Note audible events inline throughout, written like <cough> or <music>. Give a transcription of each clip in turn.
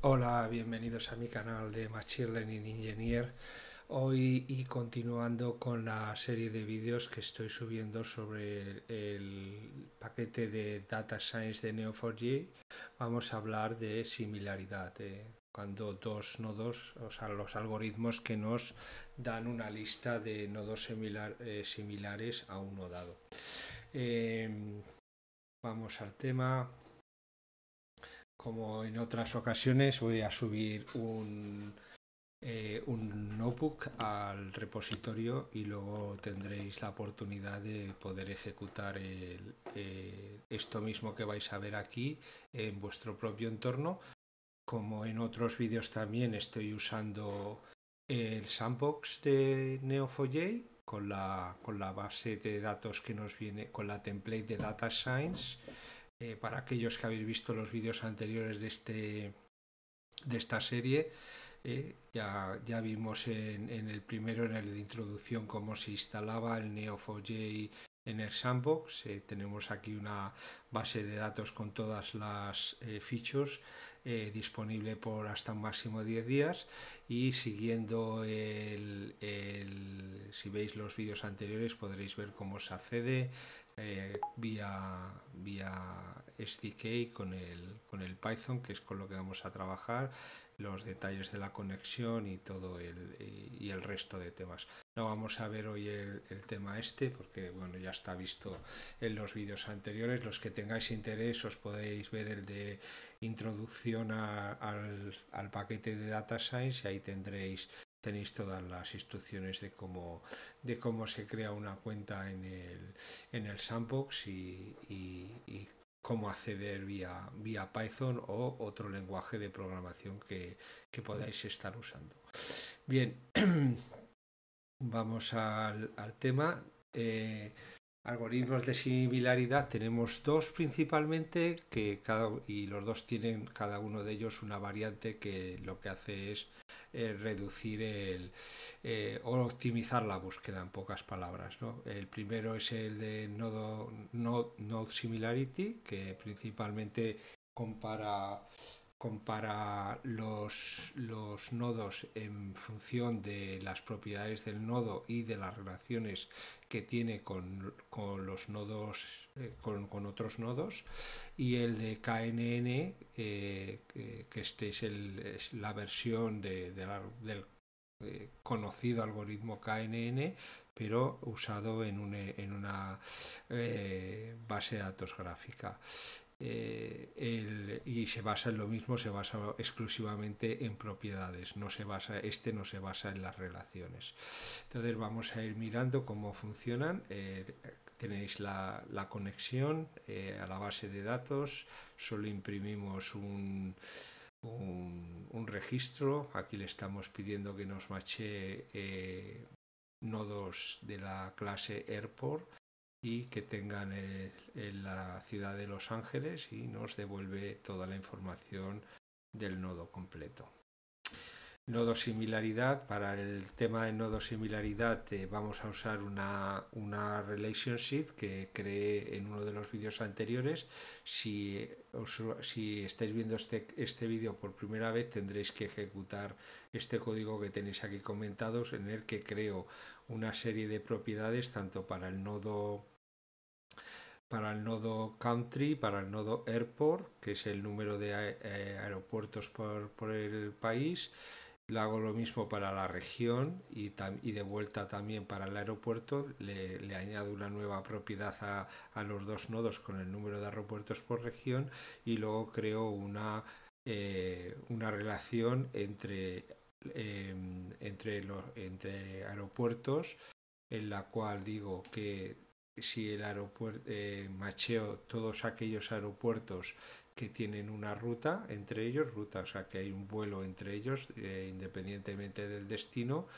Hola, bienvenidos a mi canal de Machine Learning Engineer. Hoy y continuando con la serie de vídeos que estoy subiendo sobre el, paquete de Data Science de Neo4j, vamos a hablar de similaridad, cuando dos nodos, o sea, los algoritmos que nos dan una lista de nodos eh, similares a uno dado. Em, vamos al tema, como en otras ocasiones, voy a subir eh, un, notebook al repositorio y luego tendréis la oportunidad de poder ejecutar eh, esto mismo que vais a ver aquí en vuestro propio entorno. Como en otros vídeos también estoy usando el sandbox de neo con la, con la base de datos que nos viene, con la template de Data Science eh, para aquellos que habéis visto los vídeos anteriores de, este, de esta serie, eh, ya, ya, vimos en, el primero, en el de introducción, cómo se instalaba el Neo4j en el sandbox. Eh, tenemos aquí una base de datos con todas las eh, disponible por hasta un máximo de 10 días y siguiendo el, si veis los vídeos anteriores podréis ver cómo se accede, eh, vía, vía SDK con el, Python, que es con lo que vamos a trabajar, los detalles de la conexión y todo el, y, el resto de temas. No vamos a ver hoy el, tema este porque bueno ya está visto en los vídeos anteriores. Los que tengáis interés os podéis ver el de introducción al, al paquete de Data Science y ahí tendréis tenéis todas las instrucciones de cómo, de cómo se crea una cuenta en el, en el sandbox y, cómo acceder vía, vía Python o otro lenguaje de programación que, podáis estar usando. Bien, <clears throat> vamos al, tema. Eh, algoritmos de similaridad tenemos dos principalmente que cada, y los dos tienen cada uno de ellos una variante que lo que hace es eh, reducir el eh, o optimizar la búsqueda en pocas palabras. ¿no? El primero es el de nodo, node, node similarity, que principalmente compara compara los, los, nodos en función de las propiedades del nodo y de las relaciones que tiene con, los nodos eh, con, otros nodos y el de KNN eh, que este es, la versión de, del eh, conocido algoritmo KNN pero usado en, en una base de datos gráfica eh, y se basa en lo mismo, se basa exclusivamente en propiedades, no se basa, este no se basa en las relaciones. Entonces vamos a ir mirando cómo funcionan. Eh, tenéis la, conexión eh, a la base de datos, solo imprimimos un, registro, aquí le estamos pidiendo que nos mache nodos de la clase Airport y que tengan en, la ciudad de Los Ángeles y nos devuelve toda la información del nodo completo. Nodo similaridad, para el tema de nodo similaridad eh, vamos a usar una, una relationship que creé en uno de los vídeos anteriores. Si, si estáis viendo este, este vídeo por primera vez tendréis que ejecutar este código que tenéis aquí comentados en el que creo una serie de propiedades tanto para el nodo para el nodo country, para el nodo airport, que es el número de eh, aeropuertos por, el país. Le hago lo mismo para la región y, de vuelta también para el aeropuerto. Le, añado una nueva propiedad a, los dos nodos con el número de aeropuertos por región y luego creo una, eh, una relación entre, em, entre, los, entre aeropuertos en la cual digo que si el aeropuerto eh, macheo todos aquellos aeropuertos que tienen una ruta entre ellos, ruta, o sea que hay un vuelo entre ellos, eh, independientemente del destino,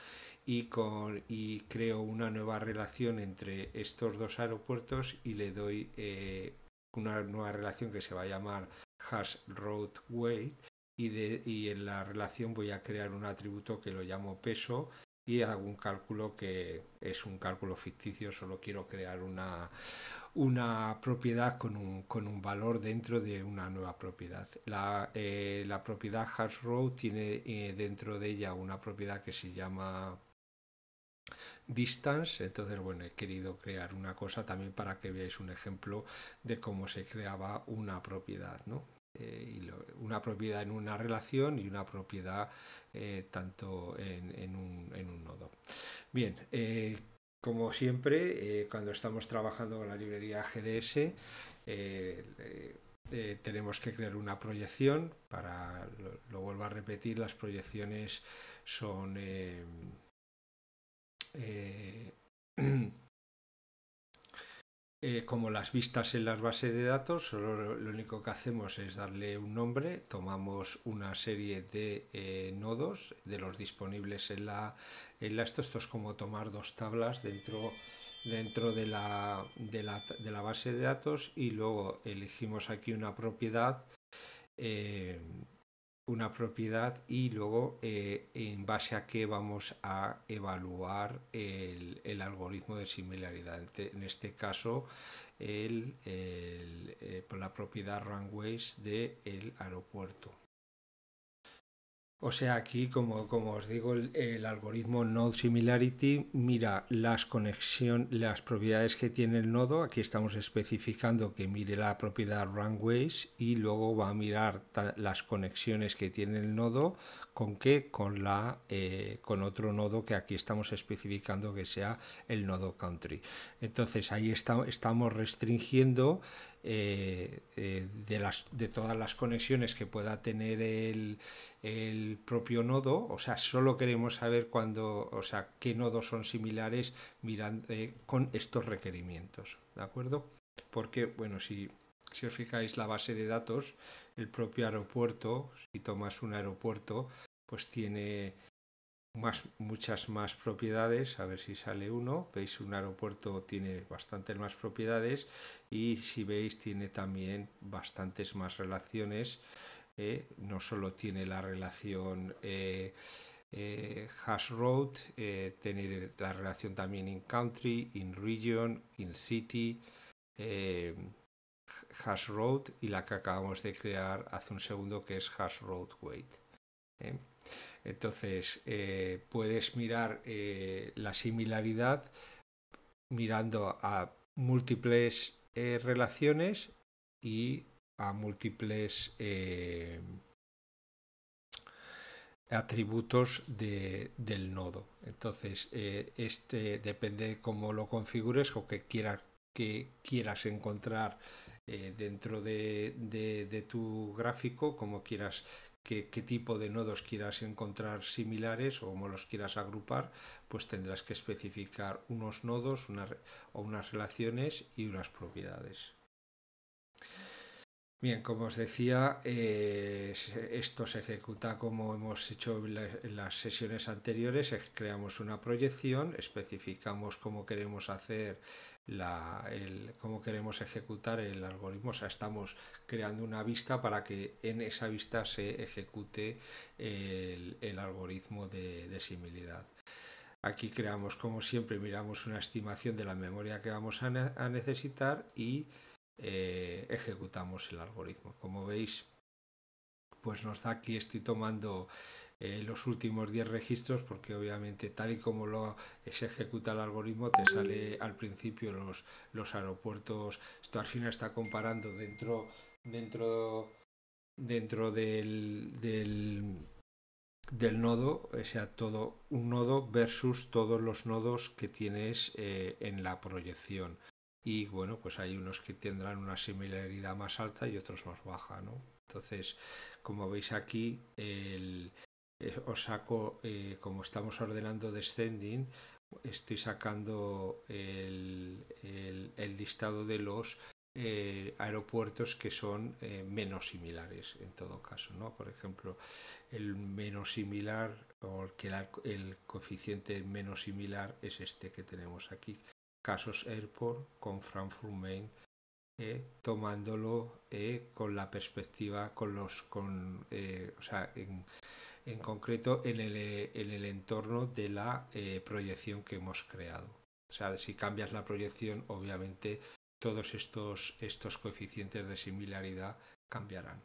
y, con, y creo una nueva relación entre estos dos aeropuertos y le doy eh, una nueva relación que se va a llamar Hash Roadway. y en la relación voy a crear un atributo que lo llamo peso y hago un cálculo que es un cálculo ficticio, solo quiero crear una, una propiedad con un, valor dentro de una nueva propiedad. La, eh, propiedad hash tiene eh, dentro de ella una propiedad que se llama distance entonces bueno he querido crear una cosa también para que veáis un ejemplo de cómo se creaba una propiedad ¿no? Eh, una propiedad en una relación y una propiedad eh, tanto en, un, nodo. Bien, eh, como siempre, cuando estamos trabajando con la librería GDS, tenemos que crear una proyección para lo, vuelvo a repetir las proyecciones son <clears throat> Eh, como las vistas en las bases de datos, solo lo único que hacemos es darle un nombre, tomamos una serie de eh, nodos de los disponibles en la, en esto, es como tomar dos tablas dentro, dentro de, la, de, la, base de datos y luego elegimos aquí una propiedad eh, una propiedad y luego eh, en base a qué vamos a evaluar el, algoritmo de similaridad. En este caso, eh, la propiedad runways del aeropuerto. O sea, aquí, como, os digo, el, algoritmo Node Similarity mira las conexión, las propiedades que tiene el nodo. Aquí estamos especificando que mire la propiedad Runways y luego va a mirar las conexiones que tiene el nodo ¿Con qué? Con, la, eh, con otro nodo que aquí estamos especificando que sea el nodo country. Entonces ahí estamos restringiendo eh, eh, de, las, de todas las conexiones que pueda tener el, el, propio nodo, o sea, solo queremos saber cuando, o sea, qué nodos son similares mirando, con estos requerimientos, ¿de acuerdo? Porque, bueno, si si os fijáis la base de datos, el propio aeropuerto, si tomas un aeropuerto, pues tiene más, muchas más propiedades, a ver si sale uno, veis un aeropuerto tiene bastantes más propiedades y si veis tiene también bastantes más relaciones, eh, no solo tiene la relación... Eh, eh, road, eh, tener la relación también in country, in region, in city, eh, hash road y la que acabamos de crear hace un segundo que es hash road weight. ¿eh? Entonces eh, puedes mirar eh, la similaridad mirando a múltiples relaciones y a múltiples atributos de, del nodo. Entonces, este depende de cómo lo configures o que, quieras que quieras encontrar eh, dentro de, tu gráfico, como quieras, qué, qué, tipo de nodos quieras encontrar similares o cómo los quieras agrupar, pues tendrás que especificar unos nodos o unas relaciones y unas propiedades. Bien, como os decía, eh, esto se ejecuta como hemos hecho en las sesiones anteriores, creamos una proyección, especificamos cómo queremos hacer la, cómo queremos ejecutar el algoritmo, o sea, estamos creando una vista para que en esa vista se ejecute el, algoritmo de, similidad. Aquí creamos, como siempre, miramos una estimación de la memoria que vamos a necesitar y eh, ejecutamos el algoritmo. Como veis, pues nos da aquí, estoy tomando eh, los últimos 10 registros porque obviamente tal y como lo se ejecuta el algoritmo te sale al principio los, los aeropuertos esto al final está comparando dentro dentro dentro del, del, del nodo o sea todo un nodo versus todos los nodos que tienes eh, en la proyección y bueno, pues hay unos que tendrán una similaridad más alta y otros más baja, ¿no? Entonces, como veis aquí, el, eh, os saco, eh, como estamos ordenando descending, estoy sacando el, el, listado de los eh, aeropuertos que son menos similares en todo caso. ¿no? Por ejemplo, el menos similar o el, el coeficiente menos similar es este que tenemos aquí, casos Airport con Frankfurt Main, eh, tomándolo eh, con la perspectiva, con los, con, eh, en, en concreto en el, en el, entorno de la proyección que hemos creado. O sea, si cambias la proyección, obviamente todos estos, estos coeficientes de similaridad cambiarán.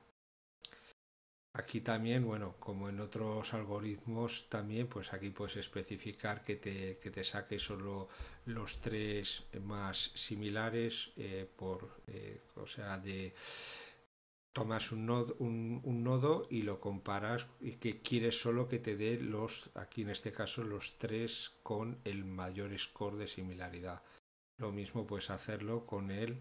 Aquí también, bueno, como en otros algoritmos también, pues aquí puedes especificar que te, que te saque solo los tres más similares eh, por, eh, o sea, de tomas un nodo, un, nodo, y lo comparas y que quieres solo que te dé los, aquí en este caso, los tres con el mayor score de similaridad. Lo mismo puedes hacerlo con el,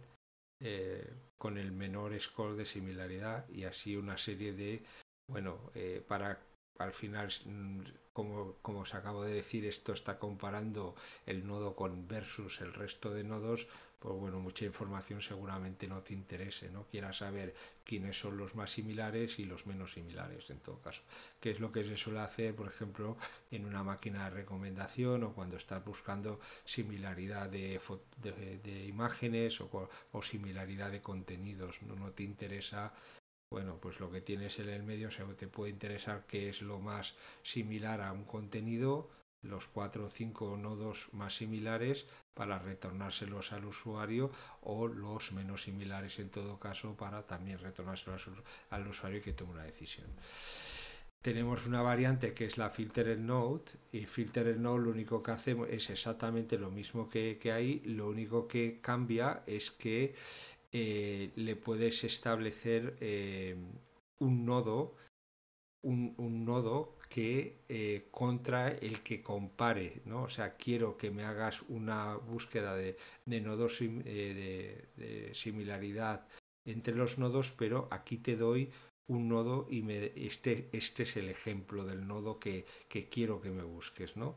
eh, con el menor score de similaridad y así una serie de bueno, eh, para al final, mm, como, como, os acabo de decir, esto está comparando el nodo con versus el resto de nodos, pues bueno, mucha información seguramente no te interese, ¿no? Quieras saber quiénes son los más similares y los menos similares, en todo caso. ¿Qué es lo que se suele hacer, por ejemplo, en una máquina de recomendación o cuando estás buscando similaridad de, imágenes o, o, similaridad de contenidos. ¿no? no te interesa bueno, pues lo que tienes en el medio se te puede interesar qué es lo más similar a un contenido, los cuatro o cinco nodos más similares para retornárselos al usuario o los menos similares en todo caso para también retornárselos al usuario y que tome una decisión. Tenemos una variante que es la Filtered Node y Filtered Node lo único que hacemos es exactamente lo mismo que, que ahí, lo único que cambia es que eh, le puedes establecer eh, un nodo, un, nodo que eh, contra el que compare, ¿no? O sea, quiero que me hagas una búsqueda de, nodos de, similaridad entre los nodos, pero aquí te doy un nodo y me, este, este es el ejemplo del nodo que, que quiero que me busques, ¿no?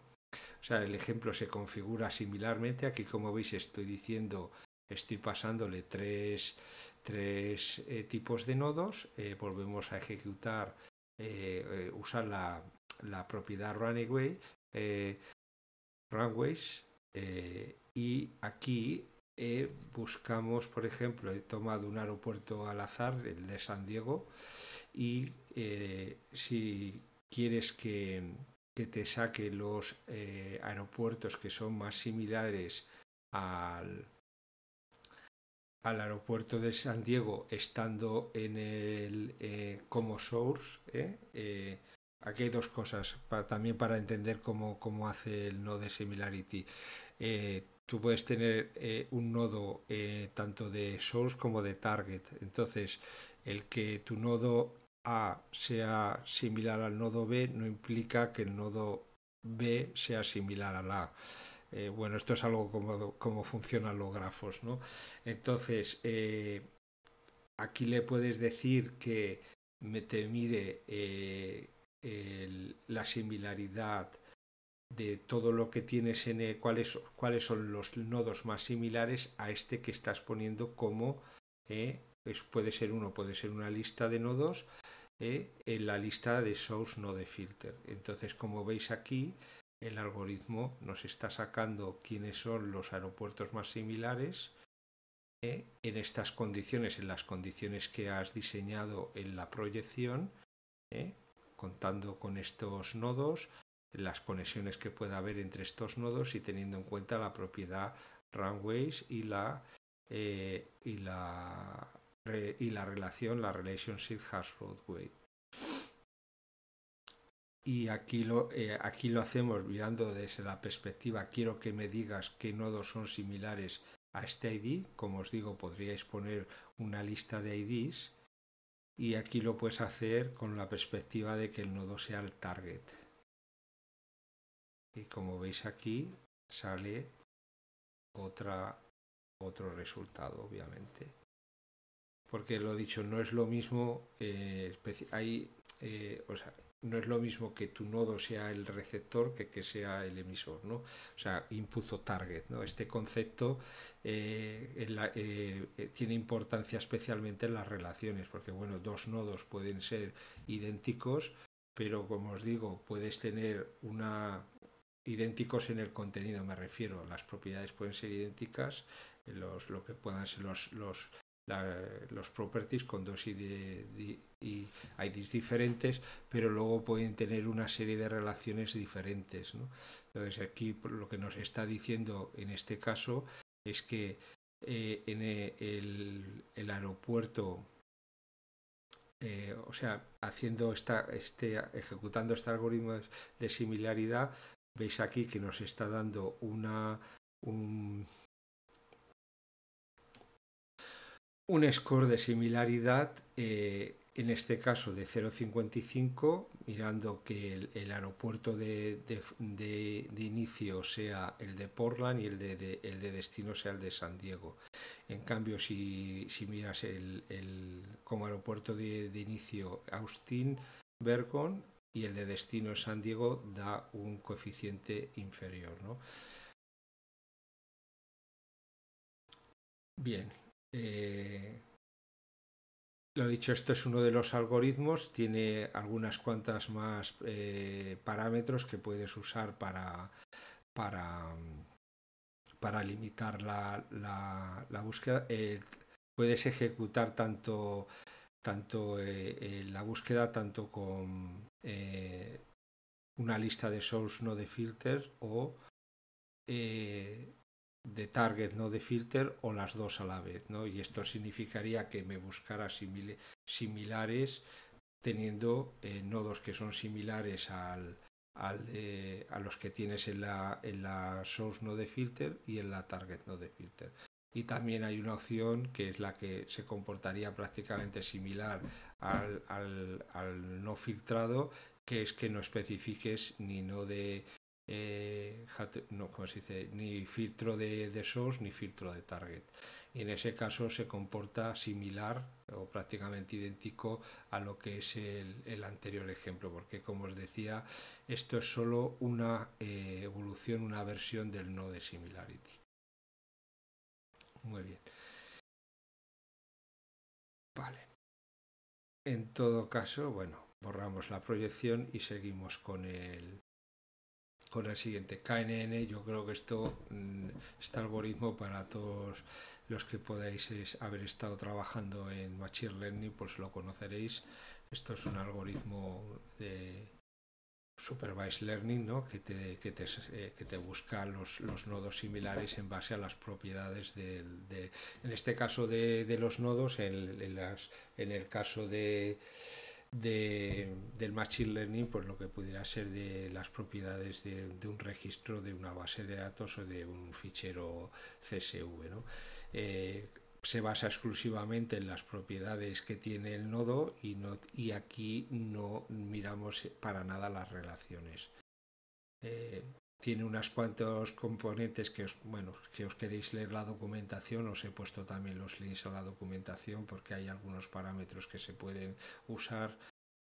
O sea, el ejemplo se configura similarmente. Aquí, como veis, estoy diciendo estoy pasándole tres, tres eh, tipos de nodos, eh, volvemos a ejecutar, eh, usar la, propiedad runway, runways y aquí buscamos, por ejemplo, he tomado un aeropuerto al azar, el de San Diego, y si quieres que, te saque los aeropuertos que son más similares al, al aeropuerto de San Diego estando en el eh, como source. ¿eh? Eh, aquí hay dos cosas para, también para entender cómo, cómo hace el node de similarity. tú puedes tener un nodo tanto de source como de target. Entonces, el que tu nodo A sea similar al nodo B no implica que el nodo B sea similar al A. Eh, bueno, esto es algo como, cómo funcionan los grafos, ¿no? Entonces, eh, aquí le puedes decir que me te mire eh, la similaridad de todo lo que tienes en cuáles, cuáles son los nodos más similares a este que estás poniendo como puede ser uno, puede ser una lista de nodos en la lista de source node filter. Entonces, como veis aquí, el algoritmo nos está sacando quiénes son los aeropuertos más similares eh, en estas condiciones, en las condiciones que has diseñado en la proyección, eh, contando con estos nodos, las conexiones que pueda haber entre estos nodos y teniendo en cuenta la propiedad runways y la, eh, y la, relación, la relationship roadway y aquí lo, eh, aquí lo hacemos mirando desde la perspectiva quiero que me digas qué nodos son similares a este ID. Como os digo, podríais poner una lista de IDs y aquí lo puedes hacer con la perspectiva de que el nodo sea el target. Y como veis aquí sale otra, otro resultado, obviamente. Porque lo dicho, no es lo mismo, eh, hay, eh, o sea, no es lo mismo que tu nodo sea el receptor que que sea el emisor, ¿no? O sea, input target, ¿no? Este concepto eh, eh, eh, tiene importancia especialmente en las relaciones, porque, bueno, dos nodos pueden ser idénticos, pero como os digo, puedes tener una... idénticos en el contenido, me refiero, las propiedades pueden ser idénticas, los, lo que puedan ser los los properties con dos ID, y IDs diferentes, pero luego pueden tener una serie de relaciones diferentes. Entonces aquí lo que nos está diciendo en este caso es que eh, en eh, el, el aeropuerto eh, o sea, haciendo esta, este, ejecutando este algoritmo de similaridad, veis aquí que nos está dando una, un, un score de similaridad, eh, en este caso de 0,55, mirando que el, aeropuerto de, inicio sea el de Portland y el de, el de destino sea el de San Diego. En cambio, si, miras el, como aeropuerto de, inicio Austin, Bergon y el de destino San Diego da un coeficiente inferior. ¿no? Bien, eh, lo dicho, esto es uno de los algoritmos, tiene algunas cuantas más eh, parámetros que puedes usar para, para, para limitar la, la, búsqueda. Eh, puedes ejecutar tanto, tanto eh, la búsqueda tanto con una lista de source no de filter o de target, no de filter, o las dos a la vez. Y esto significaría que me buscara similares teniendo eh, nodos que son similares al, de, a los que tienes en la, en la source filter y en la target no de filter. Y también hay una opción que es la que se comportaría prácticamente similar al, no filtrado, que es que no especifiques ni no de eh, no, ni filtro de, source ni filtro de target. Y en ese caso se comporta similar o prácticamente idéntico a lo que es el, anterior ejemplo, porque como os decía, esto es solo una eh, evolución, una versión del no de similarity. Muy bien. Vale. En todo caso, bueno, borramos la proyección y seguimos con el, con el siguiente. KNN, yo creo que esto, mm, este algoritmo para todos los que podáis haber estado trabajando en Machine Learning, pues lo conoceréis. Esto es un algoritmo de Supervised Learning, ¿no? que, te, que, te, eh, que te busca los, los, nodos similares en base a las propiedades de, en este caso de, de los nodos, en, las, en el caso de del Machine Learning, por pues lo que pudiera ser de las propiedades de, un registro, de una base de datos o de un fichero CSV. ¿no? Eh, se basa exclusivamente en las propiedades que tiene el nodo y, aquí no miramos para nada las relaciones. Eh, tiene unas cuantos componentes que bueno, que os queréis leer la documentación, os he puesto también los links a la documentación porque hay algunos parámetros que se pueden usar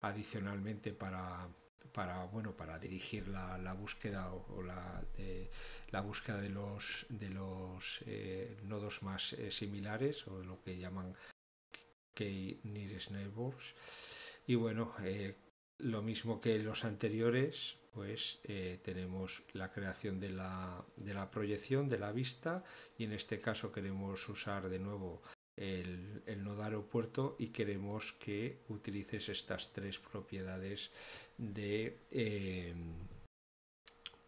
adicionalmente para, para bueno, para dirigir la, búsqueda o, la, la búsqueda de los, de los eh, nodos más eh, similares o lo que llaman k Nearest Neighbors. Y bueno, eh, lo mismo que los anteriores, pues eh, tenemos la creación de la, proyección, de la vista, y en este caso queremos usar de nuevo el, nodo aeropuerto y queremos que utilices estas tres propiedades de, eh,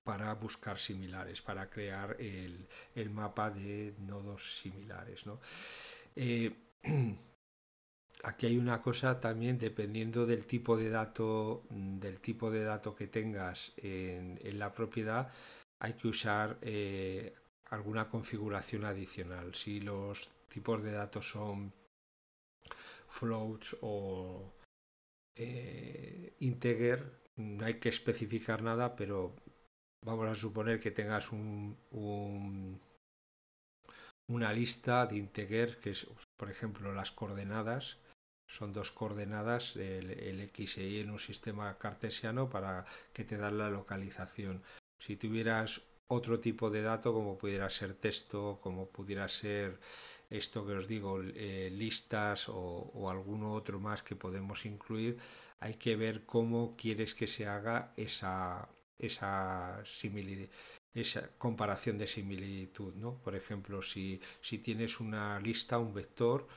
para buscar similares, para crear el, mapa de nodos similares. Eh, <clears throat> aquí hay una cosa también dependiendo del tipo de dato mm, del tipo de dato que tengas en, la propiedad hay que usar eh, alguna configuración adicional si los tipos de datos son floats o eh, integer no hay que especificar nada pero vamos a suponer que tengas una lista de integer que es por ejemplo las coordenadas son dos coordenadas, el, x e y en un sistema cartesiano para que te dan la localización. Si tuvieras otro tipo de dato, como pudiera ser texto, como pudiera ser esto que os digo, eh, listas o, alguno otro más que podemos incluir, hay que ver cómo quieres que se haga esa, comparación de similitud, Por ejemplo, si tienes una lista, un vector,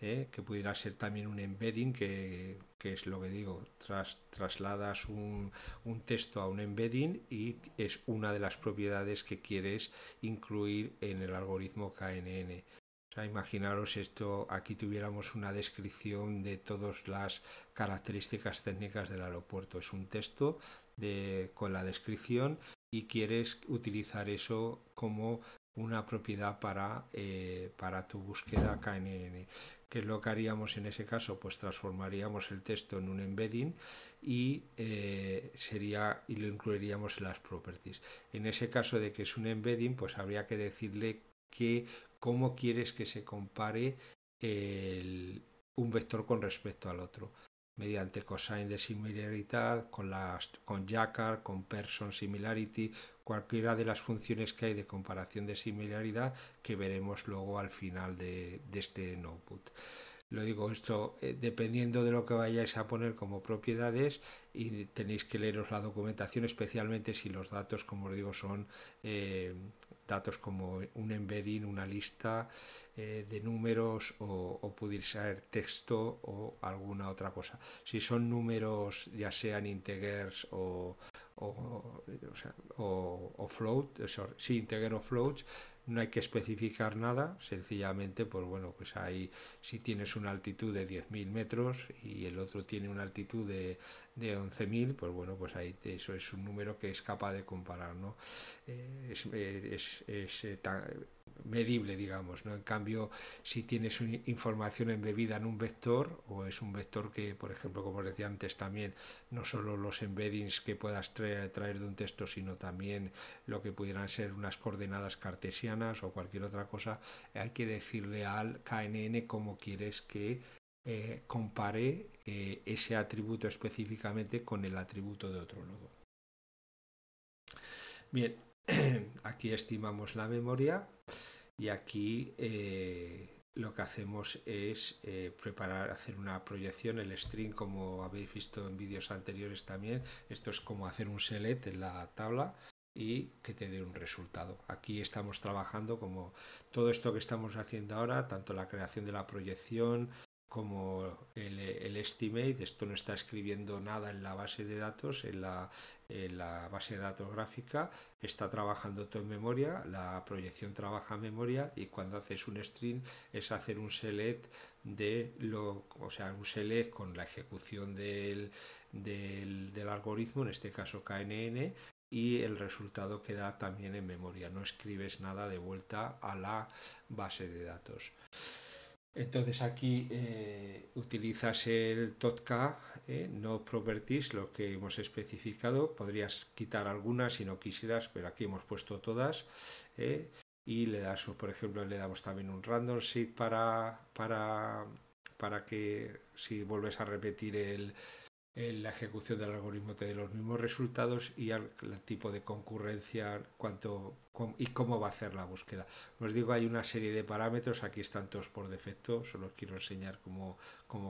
¿eh? que pudiera ser también un embedding, que, es lo que digo, tras, trasladas un, texto a un embedding y es una de las propiedades que quieres incluir en el algoritmo KNN. O sea, imaginaros esto, aquí tuviéramos una descripción de todas las características técnicas del aeropuerto. Es un texto con la descripción y quieres utilizar eso como una propiedad para, eh, tu búsqueda KNN. ¿Qué es lo que haríamos en ese caso? Pues transformaríamos el texto en un embedding y, eh, sería, y lo incluiríamos en las properties. En ese caso de que es un embedding, pues habría que decirle que cómo quieres que se compare un vector con respecto al otro mediante cosine de similaridad, con, las, con Jacquard, con Person Similarity, cualquiera de las funciones que hay de comparación de similaridad que veremos luego al final de, este notebook lo digo esto eh, dependiendo de lo que vayáis a poner como propiedades y tenéis que leeros la documentación especialmente si los datos como os digo son eh, datos como un embedding, una lista eh, de números o, o pudiera ser texto o alguna otra cosa. Si son números ya sean integers o, o, o, float, eh, sí, integer o floats, no hay que especificar nada, sencillamente, pues bueno, pues ahí si tienes una altitud de 10.000 metros y el otro tiene una altitud de de 11.000, pues bueno, pues ahí eso es un número que es capaz de comparar, ¿no? Eh, es, eh, tan medible, digamos, ¿no? En cambio, si tienes información embebida en un vector, o es un vector que, por ejemplo, como decía antes también, no solo los embeddings que puedas traer, traer de un texto, sino también lo que pudieran ser unas coordenadas cartesianas o cualquier otra cosa, hay que decirle al KNN cómo quieres que eh, compare eh, ese atributo específicamente con el atributo de otro nodo. Bien, <clears throat> aquí estimamos la memoria y aquí eh, lo que hacemos es preparar, hacer una proyección, el string, como habéis visto en vídeos anteriores también. Esto es como hacer un select en la tabla y que te dé un resultado. Aquí estamos trabajando como todo esto que estamos haciendo ahora, tanto la creación de la proyección, como el, estimate, esto no está escribiendo nada en la base de datos, en la, la, base de datos gráfica, está trabajando todo en memoria, la proyección trabaja en memoria y cuando haces un string es hacer un select de lo, o sea, un select con la ejecución del algoritmo, en este caso KNN, y el resultado queda también en memoria, no escribes nada de vuelta a la base de datos. Entonces aquí eh, utilizas el TOTK, eh, no properties, lo que hemos especificado. Podrías quitar algunas si no quisieras, pero aquí hemos puesto todas. Eh, y le das, por ejemplo, le damos también un random seed para, para, para que si vuelves a repetir el, la ejecución del algoritmo te dé los mismos resultados y el tipo de concurrencia cuánto, y cómo va a hacer la búsqueda. Os digo, hay una serie de parámetros, aquí están todos por defecto, solo os quiero enseñar cómo,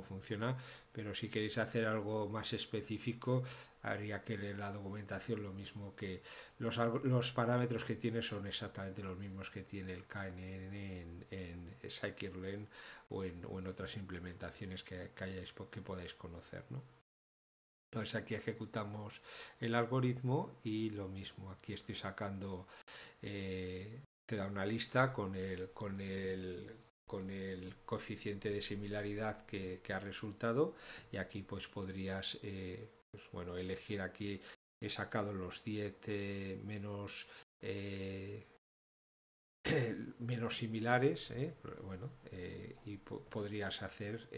funciona, pero si queréis hacer algo más específico, haría que leer la documentación lo mismo que los, parámetros que tiene son exactamente los mismos que tiene el KNN en, en scikit o en, otras implementaciones que, que, que podáis conocer, ¿no? Entonces aquí ejecutamos el algoritmo y lo mismo, aquí estoy sacando, eh, te da una lista con el, con con el coeficiente de similaridad que, ha resultado y aquí pues podrías eh, pues, bueno, elegir aquí, he sacado los 10 eh, <clears throat> menos similares, bueno, y podrías hacer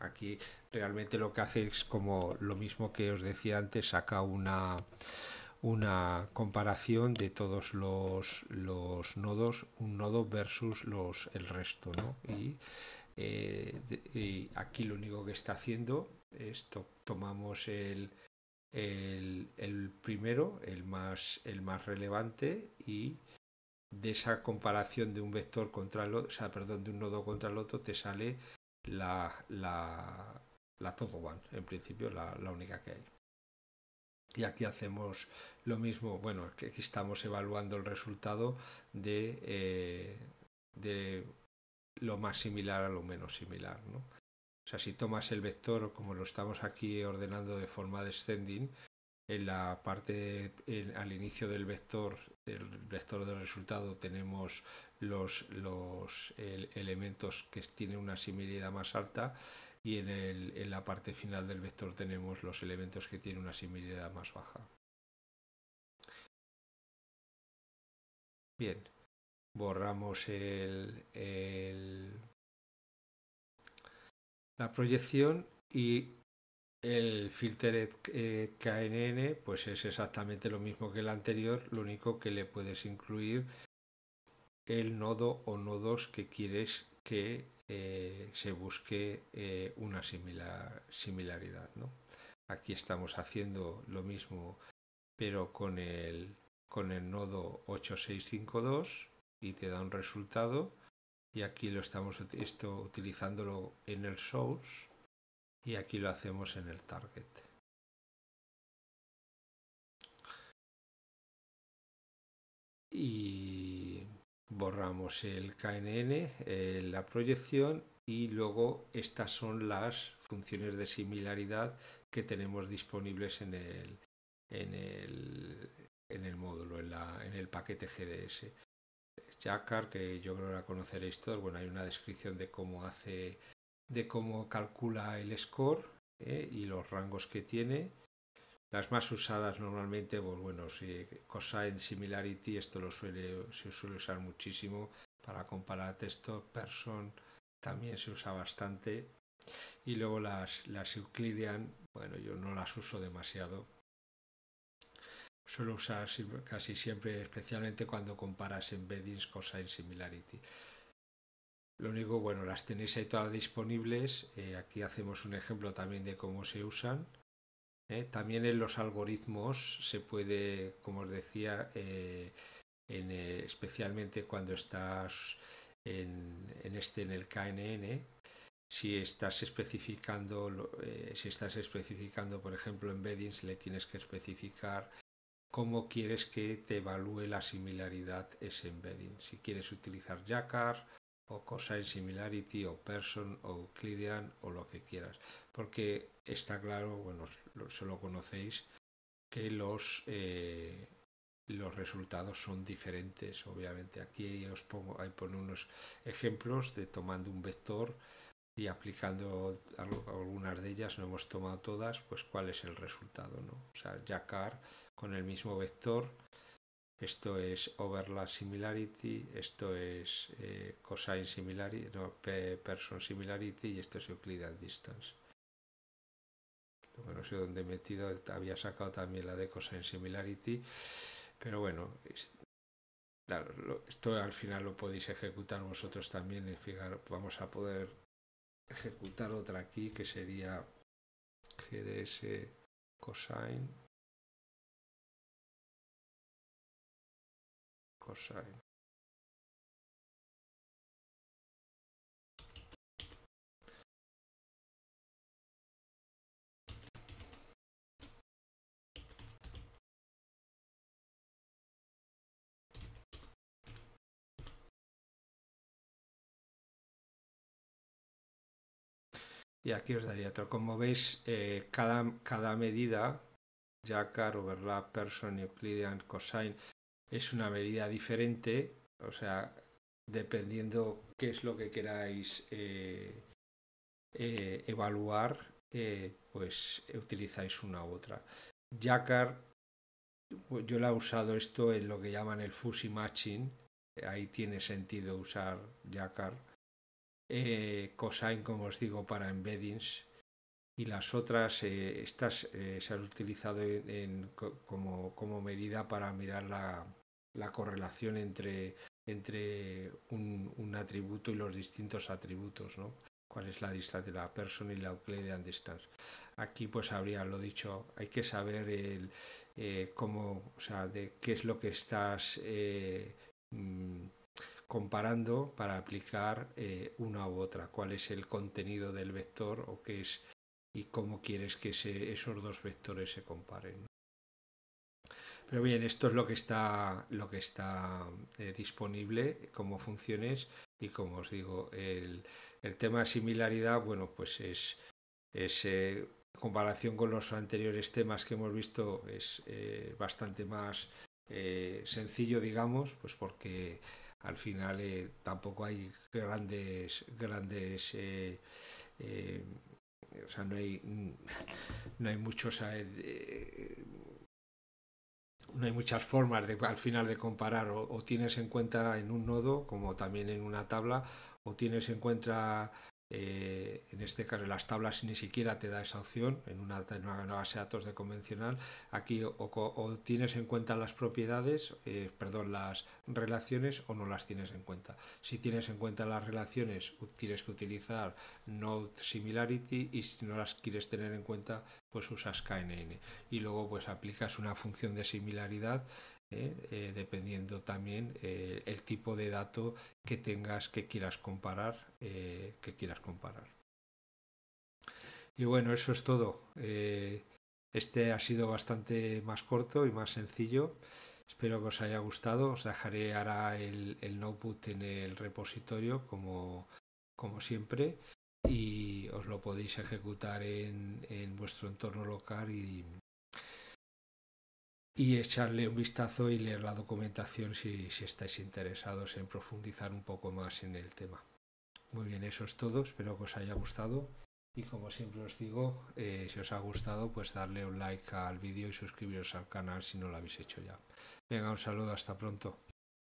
aquí realmente lo que hace es como lo mismo que os decía antes, saca una, una comparación de todos los, los nodos, un nodo versus los, el resto, ¿no? Y, eh, aquí lo único que está haciendo es tomamos el, el, primero, el más, el más relevante, y de esa comparación de un vector contra el otro, o sea, perdón, de un nodo contra el otro, te sale la la, la Todo One, en principio la, la única que hay. Y aquí hacemos lo mismo, bueno, que aquí estamos evaluando el resultado de, eh, de lo más similar a lo menos similar, ¿no? O sea, si tomas el vector como lo estamos aquí ordenando de forma descending, en la parte al inicio del vector el vector del resultado tenemos los, los elementos que tienen una similitud más alta y en, la parte final del vector tenemos los elementos que tienen una similitud más baja. Bien, borramos la proyección y el filter e, e, KNN pues es exactamente lo mismo que el anterior, lo único que le puedes incluir el nodo o nodos que quieres que eh, se busque eh, una similaridad. Aquí estamos haciendo lo mismo pero con el, nodo 8652 y te da un resultado y aquí lo estamos esto, utilizándolo en el source y aquí lo hacemos en el target. Y borramos el KNN, eh, la proyección y luego estas son las funciones de similaridad que tenemos disponibles en el, módulo, en, el paquete GDS. Jackar, que yo creo la conoceréis todos, bueno, hay una descripción de cómo hace de cómo calcula el score ¿eh? y los rangos que tiene. Las más usadas normalmente, pues bueno, si cosine similarity, esto lo suele, se suele usar muchísimo para comparar texto, person también se usa bastante. Y luego las, las Euclidean, bueno, yo no las uso demasiado. Suelo usar casi siempre, especialmente cuando comparas embeddings, cosine similarity. Lo único, bueno, las tenéis ahí todas disponibles. Eh, aquí hacemos un ejemplo también de cómo se usan. Eh, también en los algoritmos se puede, como os decía, eh, especialmente cuando estás en, este, en el KNN, si estás especificando, si estás especificando, por ejemplo, embeddings, le tienes que especificar cómo quieres que te evalúe la similaridad ese embedding. Si quieres utilizar Jacquard o cosa en similarity o person o euclidean o lo que quieras porque está claro bueno solo conocéis que los eh, los resultados son diferentes obviamente aquí os pongo ahí pone unos ejemplos de tomando un vector y aplicando algunas de ellas, no hemos tomado todas, pues cuál es el resultado, ¿no? O sea, jaccard con el mismo vector esto es overlap similarity, esto es eh, cosine similarity, no, person similarity y esto es Euclidean distance. no sé dónde he metido, había sacado también la de cosine similarity, pero bueno, esto al final lo podéis ejecutar vosotros también. vamos a poder ejecutar otra aquí que sería GDS cosine Y aquí os daría otro. Como veis, eh, cada, cada medida, jacar, Overlap, Person, Euclidean, Cosine, es una medida diferente, o sea, dependiendo qué es lo que queráis eh, eh, evaluar, eh, pues utilizáis una u otra. Jacquard, yo la he usado esto en lo que llaman el Fuzzy Matching, ahí tiene sentido usar Jacquard. cosine, como os digo, para embeddings. Y las otras, estas se han utilizado como medida para mirar la, la correlación entre, entre un, atributo y los distintos atributos, ¿no? cuál es la distancia, de la persona y la Euclidean distance. Aquí pues habría lo dicho, hay que saber el, eh, cómo, o sea, de qué es lo que estás eh, mm, comparando para aplicar eh, una u otra, cuál es el contenido del vector o qué es y cómo quieres que esos dos vectores se comparen. Pero bien, esto es lo que está, lo que está eh, disponible como funciones y como os digo, el, tema de similaridad, bueno, pues es, eh, en comparación con los anteriores temas que hemos visto, es eh, bastante más sencillo, digamos, pues porque al final tampoco hay grandes, grandes o sea, no hay, no hay muchos no hay muchas formas de, al final de comparar o, o, tienes en cuenta en un nodo como también en una tabla o tienes en cuenta eh, en este caso las tablas ni siquiera te da esa opción en una, base de datos de convencional aquí o, tienes en cuenta las propiedades eh, perdón las relaciones o no las tienes en cuenta si tienes en cuenta las relaciones tienes que utilizar node similarity y si no las quieres tener en cuenta pues usas knn y luego pues aplicas una función de similaridad eh, dependiendo también eh, el tipo de dato que tengas que quieras comparar eh, que quieras comparar y bueno eso es todo este ha sido bastante más corto y más sencillo espero que os haya gustado os dejaré ahora el, notebook en el repositorio como como siempre y os lo podéis ejecutar en, en vuestro entorno local y, y echarle un vistazo y leer la documentación si, estáis interesados en profundizar un poco más en el tema. Muy bien, eso es todo, espero que os haya gustado y como siempre os digo, eh, si os ha gustado, pues darle un like al vídeo y suscribiros al canal si no lo habéis hecho ya. Venga, un saludo, hasta pronto.